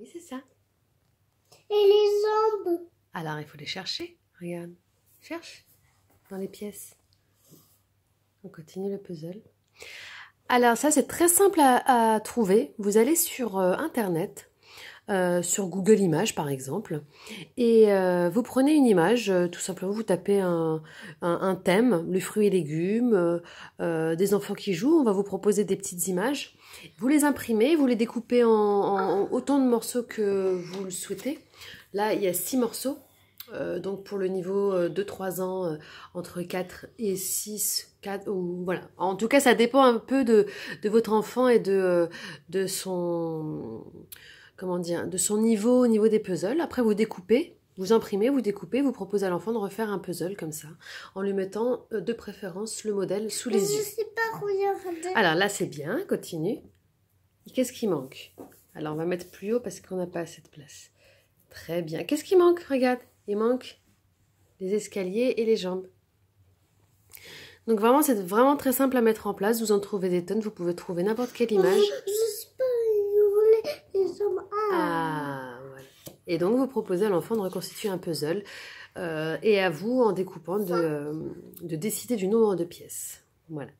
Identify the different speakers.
Speaker 1: Oui, c'est ça. Et les ombres Alors, il faut les chercher. Regarde. Cherche dans les pièces. On continue le puzzle. Alors ça, c'est très simple à, trouver. Vous allez sur euh, Internet. Euh, sur Google Images par exemple. Et euh, vous prenez une image, euh, tout simplement vous tapez un, un, thème, les fruits et légumes, des enfants qui jouent, on va vous proposer des petites images. Vous les imprimez, vous les découpez en, autant de morceaux que vous le souhaitez. Là, il y a six morceaux. donc pour le niveau 2-3 ans, entre 4 et 6, voilà. En tout cas, ça dépend un peu de, de votre enfant et de, de son comment dire, de son niveau au niveau des puzzles. Après, vous découpez, vous imprimez, vous découpez, vous proposez à l'enfant de refaire un puzzle comme ça, en lui mettant euh, de préférence le modèle sous les yeux. Alors là, c'est bien, continue. Qu'est-ce qui manque Alors, on va mettre plus haut parce qu'on n'a pas assez de place. Très bien. Qu'est-ce qui manque Regarde, il manque les escaliers et les jambes. Donc vraiment, c'est vraiment très simple à mettre en place. Vous en trouvez des tonnes. Vous pouvez trouver n'importe quelle image. Et donc vous proposez à l'enfant de reconstituer un puzzle euh, et à vous en découpant de, euh, de décider du nombre de pièces. Voilà.